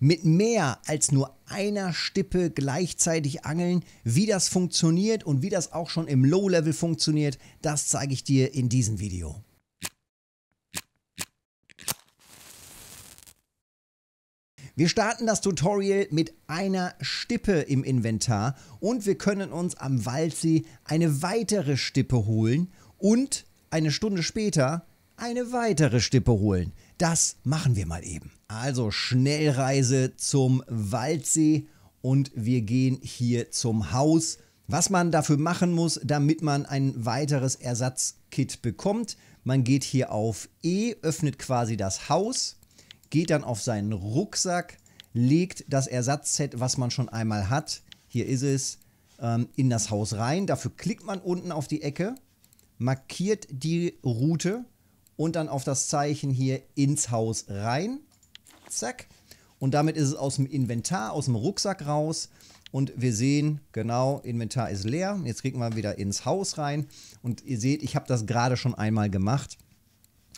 mit mehr als nur einer Stippe gleichzeitig angeln. Wie das funktioniert und wie das auch schon im Low-Level funktioniert, das zeige ich dir in diesem Video. Wir starten das Tutorial mit einer Stippe im Inventar und wir können uns am Waldsee eine weitere Stippe holen und eine Stunde später eine weitere Stippe holen. Das machen wir mal eben. Also Schnellreise zum Waldsee und wir gehen hier zum Haus. Was man dafür machen muss, damit man ein weiteres Ersatzkit bekommt. Man geht hier auf E, öffnet quasi das Haus, geht dann auf seinen Rucksack, legt das Ersatzset, was man schon einmal hat, hier ist es, ähm, in das Haus rein. Dafür klickt man unten auf die Ecke, markiert die Route und dann auf das Zeichen hier ins Haus rein. Zack. Und damit ist es aus dem Inventar, aus dem Rucksack raus. Und wir sehen, genau, Inventar ist leer. Jetzt kriegen wir wieder ins Haus rein. Und ihr seht, ich habe das gerade schon einmal gemacht.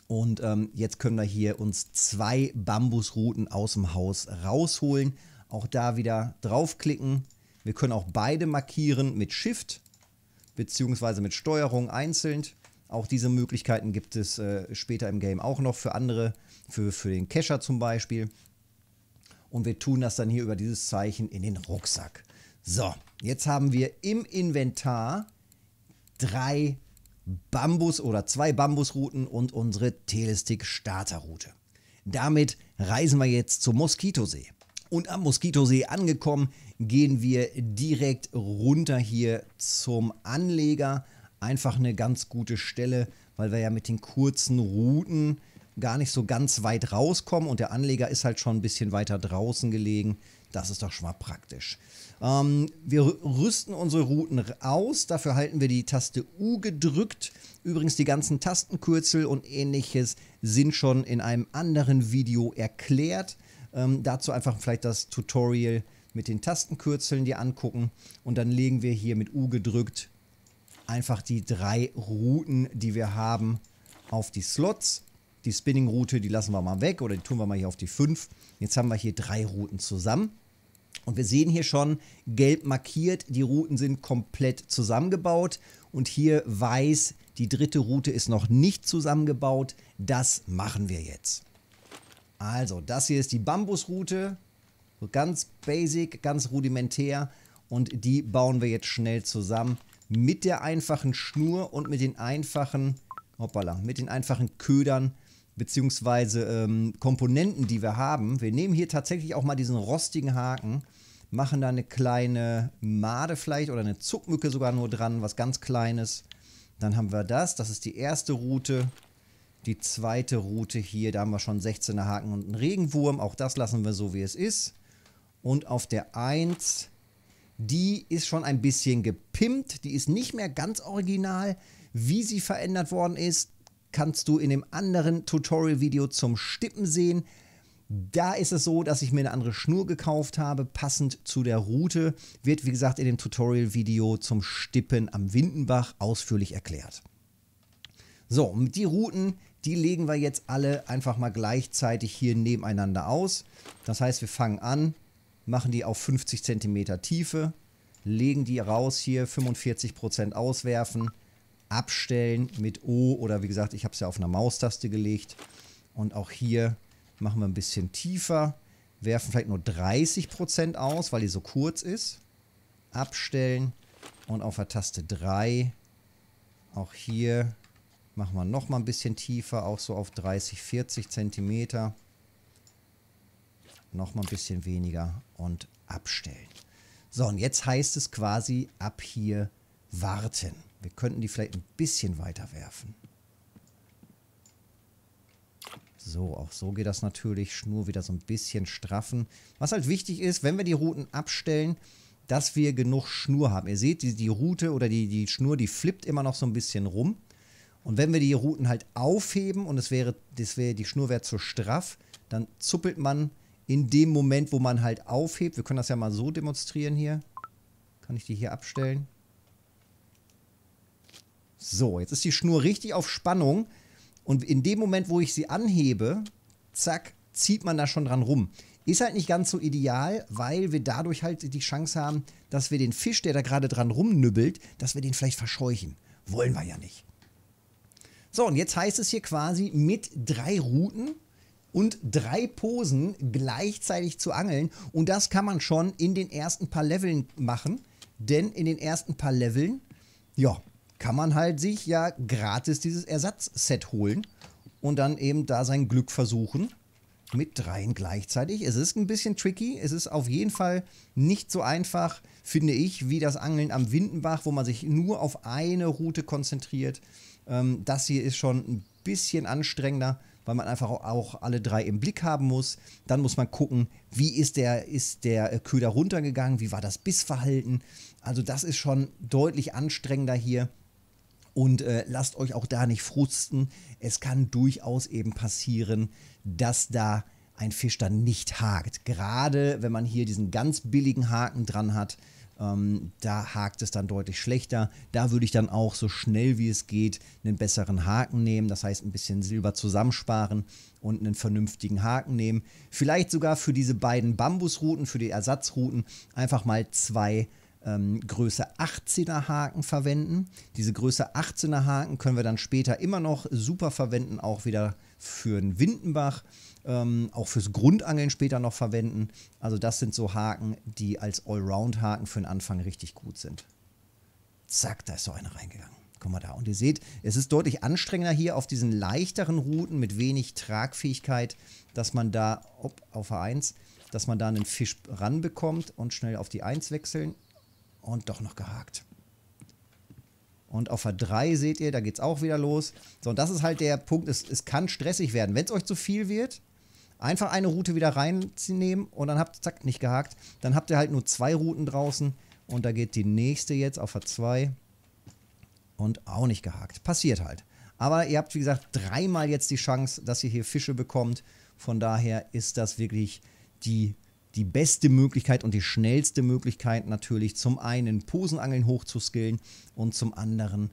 Und ähm, jetzt können wir hier uns zwei Bambusruten aus dem Haus rausholen. Auch da wieder draufklicken. Wir können auch beide markieren mit Shift beziehungsweise mit Steuerung einzeln. Auch diese Möglichkeiten gibt es äh, später im Game auch noch für andere, für, für den Kescher zum Beispiel. Und wir tun das dann hier über dieses Zeichen in den Rucksack. So, jetzt haben wir im Inventar drei Bambus oder zwei Bambusrouten und unsere Telestick Starterroute. Damit reisen wir jetzt zum Moskitosee. Und am Moskitosee angekommen, gehen wir direkt runter hier zum Anleger einfach eine ganz gute Stelle, weil wir ja mit den kurzen Routen gar nicht so ganz weit rauskommen und der Anleger ist halt schon ein bisschen weiter draußen gelegen. Das ist doch schon mal praktisch. Ähm, wir rüsten unsere Routen aus. Dafür halten wir die Taste U gedrückt. Übrigens, die ganzen Tastenkürzel und ähnliches sind schon in einem anderen Video erklärt. Ähm, dazu einfach vielleicht das Tutorial mit den Tastenkürzeln dir angucken. Und dann legen wir hier mit U gedrückt einfach die drei Routen, die wir haben, auf die Slots. Die Spinning-Route, die lassen wir mal weg oder die tun wir mal hier auf die 5. Jetzt haben wir hier drei Routen zusammen. Und wir sehen hier schon gelb markiert, die Routen sind komplett zusammengebaut. Und hier weiß, die dritte Route ist noch nicht zusammengebaut. Das machen wir jetzt. Also, das hier ist die Bambusroute. So ganz basic, ganz rudimentär. Und die bauen wir jetzt schnell zusammen mit der einfachen Schnur und mit den einfachen, hoppala, mit den einfachen Ködern bzw. ähm, Komponenten, die wir haben. Wir nehmen hier tatsächlich auch mal diesen rostigen Haken, machen da eine kleine Made vielleicht oder eine Zuckmücke sogar nur dran, was ganz Kleines. Dann haben wir das, das ist die erste Route. Die zweite Route hier, da haben wir schon 16er Haken und einen Regenwurm. Auch das lassen wir so, wie es ist. Und auf der 1 die ist schon ein bisschen gepimpt, die ist nicht mehr ganz original. Wie sie verändert worden ist, kannst du in dem anderen Tutorial-Video zum Stippen sehen. Da ist es so, dass ich mir eine andere Schnur gekauft habe, passend zu der Route. Wird, wie gesagt, in dem Tutorial-Video zum Stippen am Windenbach ausführlich erklärt. So, die Routen, die legen wir jetzt alle einfach mal gleichzeitig hier nebeneinander aus. Das heißt, wir fangen an machen die auf 50 cm Tiefe, legen die raus hier, 45% auswerfen, abstellen mit O oder wie gesagt, ich habe es ja auf einer Maustaste gelegt. Und auch hier machen wir ein bisschen tiefer, werfen vielleicht nur 30% aus, weil die so kurz ist. Abstellen und auf der Taste 3 auch hier machen wir nochmal ein bisschen tiefer, auch so auf 30, 40 Zentimeter nochmal ein bisschen weniger und abstellen. So, und jetzt heißt es quasi ab hier warten. Wir könnten die vielleicht ein bisschen weiter werfen. So, auch so geht das natürlich. Schnur wieder so ein bisschen straffen. Was halt wichtig ist, wenn wir die Routen abstellen, dass wir genug Schnur haben. Ihr seht, die, die Route oder die, die Schnur, die flippt immer noch so ein bisschen rum. Und wenn wir die Routen halt aufheben und es wäre, das wäre, die Schnur wäre zu straff, dann zuppelt man in dem Moment, wo man halt aufhebt. Wir können das ja mal so demonstrieren hier. Kann ich die hier abstellen? So, jetzt ist die Schnur richtig auf Spannung. Und in dem Moment, wo ich sie anhebe, zack, zieht man da schon dran rum. Ist halt nicht ganz so ideal, weil wir dadurch halt die Chance haben, dass wir den Fisch, der da gerade dran rumnübbelt, dass wir den vielleicht verscheuchen. Wollen wir ja nicht. So, und jetzt heißt es hier quasi mit drei Routen und drei Posen gleichzeitig zu angeln. Und das kann man schon in den ersten paar Leveln machen. Denn in den ersten paar Leveln, ja, kann man halt sich ja gratis dieses Ersatzset holen und dann eben da sein Glück versuchen. Mit dreien gleichzeitig. Es ist ein bisschen tricky. Es ist auf jeden Fall nicht so einfach, finde ich, wie das Angeln am Windenbach, wo man sich nur auf eine Route konzentriert. Ähm, das hier ist schon ein bisschen anstrengender weil man einfach auch alle drei im Blick haben muss. Dann muss man gucken, wie ist der, ist der äh, Köder runtergegangen, wie war das Bissverhalten. Also das ist schon deutlich anstrengender hier. Und äh, lasst euch auch da nicht frusten. Es kann durchaus eben passieren, dass da ein Fisch dann nicht hakt. Gerade wenn man hier diesen ganz billigen Haken dran hat, ähm, da hakt es dann deutlich schlechter. Da würde ich dann auch so schnell wie es geht einen besseren Haken nehmen, das heißt ein bisschen Silber zusammensparen und einen vernünftigen Haken nehmen. Vielleicht sogar für diese beiden Bambusrouten, für die Ersatzrouten, einfach mal zwei ähm, Größe 18er Haken verwenden. Diese Größe 18er Haken können wir dann später immer noch super verwenden, auch wieder für den Windenbach, ähm, auch fürs Grundangeln später noch verwenden. Also das sind so Haken, die als Allround-Haken für den Anfang richtig gut sind. Zack, da ist so eine reingegangen. Guck mal da. Und ihr seht, es ist deutlich anstrengender hier auf diesen leichteren Routen mit wenig Tragfähigkeit, dass man da, op, auf A1, dass man da einen Fisch ranbekommt und schnell auf die 1 wechseln und doch noch gehakt. Und auf der 3 seht ihr, da geht es auch wieder los. So, und das ist halt der Punkt, es, es kann stressig werden. Wenn es euch zu viel wird, einfach eine Route wieder reinnehmen und dann habt ihr, zack, nicht gehakt. Dann habt ihr halt nur zwei Routen draußen und da geht die nächste jetzt auf der 2 und auch nicht gehakt. Passiert halt. Aber ihr habt, wie gesagt, dreimal jetzt die Chance, dass ihr hier Fische bekommt. Von daher ist das wirklich die die beste Möglichkeit und die schnellste Möglichkeit natürlich zum einen Posenangeln hochzuskillen und zum anderen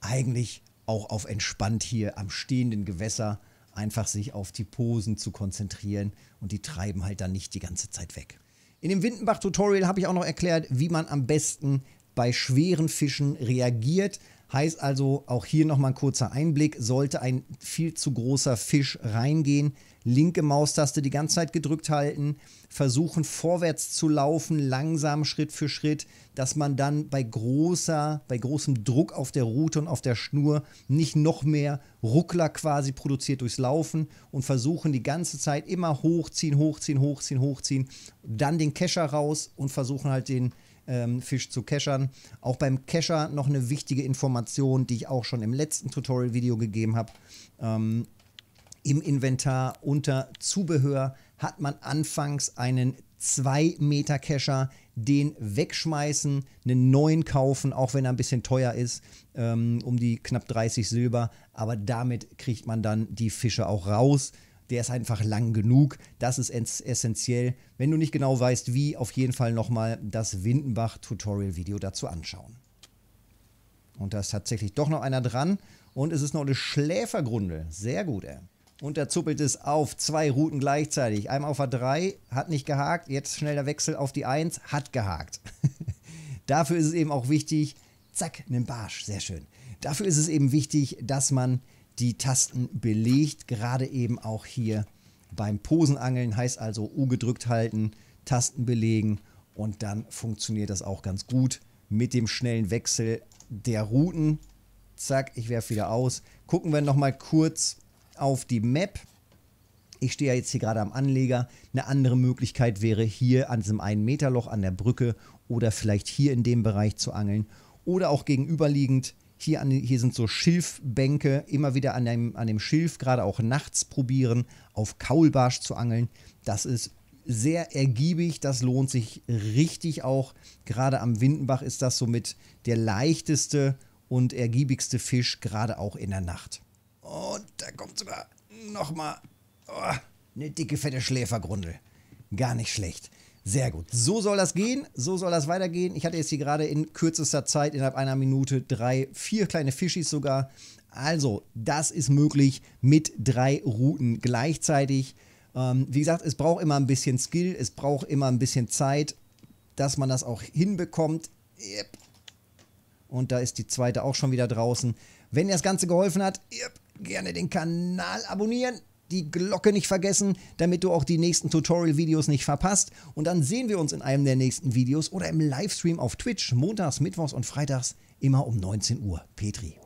eigentlich auch auf entspannt hier am stehenden Gewässer einfach sich auf die Posen zu konzentrieren und die treiben halt dann nicht die ganze Zeit weg. In dem Windenbach-Tutorial habe ich auch noch erklärt, wie man am besten bei schweren Fischen reagiert, Heißt also, auch hier nochmal ein kurzer Einblick. Sollte ein viel zu großer Fisch reingehen, linke Maustaste die ganze Zeit gedrückt halten, versuchen vorwärts zu laufen, langsam Schritt für Schritt, dass man dann bei großer, bei großem Druck auf der Rute und auf der Schnur nicht noch mehr Ruckler quasi produziert durchs Laufen und versuchen die ganze Zeit immer hochziehen, hochziehen, hochziehen, hochziehen, dann den Kescher raus und versuchen halt den ähm, Fisch zu keschern. Auch beim Kescher noch eine wichtige Information, die ich auch schon im letzten Tutorial-Video gegeben habe. Ähm, Im Inventar unter Zubehör hat man anfangs einen 2 Meter Kescher, den wegschmeißen, einen neuen kaufen, auch wenn er ein bisschen teuer ist, ähm, um die knapp 30 Silber. Aber damit kriegt man dann die Fische auch raus der ist einfach lang genug. Das ist essentiell. Wenn du nicht genau weißt, wie, auf jeden Fall nochmal das Windenbach-Tutorial-Video dazu anschauen. Und da ist tatsächlich doch noch einer dran. Und es ist noch eine Schläfergrunde. Sehr gut, ey. Und da zuppelt es auf zwei Routen gleichzeitig. Einmal auf A3, hat nicht gehakt. Jetzt schneller Wechsel auf die 1, hat gehakt. Dafür ist es eben auch wichtig, zack, einen Barsch. Sehr schön. Dafür ist es eben wichtig, dass man die Tasten belegt, gerade eben auch hier beim Posenangeln, heißt also U gedrückt halten, Tasten belegen und dann funktioniert das auch ganz gut mit dem schnellen Wechsel der Routen. Zack, ich werfe wieder aus. Gucken wir nochmal kurz auf die Map. Ich stehe ja jetzt hier gerade am Anleger. Eine andere Möglichkeit wäre hier an diesem 1 Meter Loch an der Brücke oder vielleicht hier in dem Bereich zu angeln oder auch gegenüberliegend hier, an, hier sind so Schilfbänke, immer wieder an dem, an dem Schilf, gerade auch nachts probieren, auf Kaulbarsch zu angeln. Das ist sehr ergiebig, das lohnt sich richtig auch. Gerade am Windenbach ist das somit der leichteste und ergiebigste Fisch, gerade auch in der Nacht. Und da kommt sogar nochmal oh, eine dicke, fette Schläfergrundel. Gar nicht schlecht. Sehr gut. So soll das gehen. So soll das weitergehen. Ich hatte jetzt hier gerade in kürzester Zeit, innerhalb einer Minute, drei, vier kleine Fischis sogar. Also, das ist möglich mit drei Routen gleichzeitig. Ähm, wie gesagt, es braucht immer ein bisschen Skill, es braucht immer ein bisschen Zeit, dass man das auch hinbekommt. Yep. Und da ist die zweite auch schon wieder draußen. Wenn dir das Ganze geholfen hat, yep, gerne den Kanal abonnieren die Glocke nicht vergessen, damit du auch die nächsten Tutorial-Videos nicht verpasst. Und dann sehen wir uns in einem der nächsten Videos oder im Livestream auf Twitch, montags, mittwochs und freitags immer um 19 Uhr. Petri.